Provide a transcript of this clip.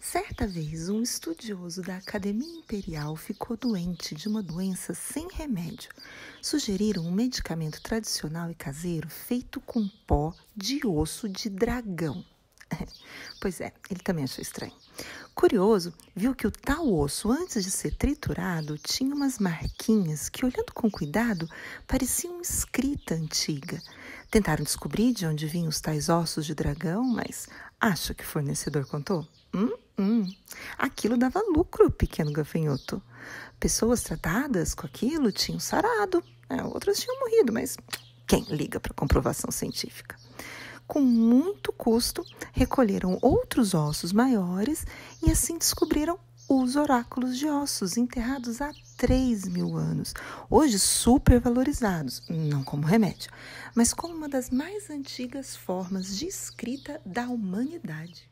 Certa vez, um estudioso da Academia Imperial ficou doente de uma doença sem remédio. Sugeriram um medicamento tradicional e caseiro feito com pó de osso de dragão. Pois é, ele também achou estranho. Curioso, viu que o tal osso, antes de ser triturado, tinha umas marquinhas que, olhando com cuidado, pareciam escrita antiga. Tentaram descobrir de onde vinham os tais ossos de dragão, mas acha que o fornecedor contou? Hum? Hum, aquilo dava lucro, pequeno gafanhoto. Pessoas tratadas com aquilo tinham sarado, né? outras tinham morrido, mas quem liga para comprovação científica? Com muito custo, recolheram outros ossos maiores e assim descobriram os oráculos de ossos enterrados há 3 mil anos, hoje supervalorizados, não como remédio, mas como uma das mais antigas formas de escrita da humanidade.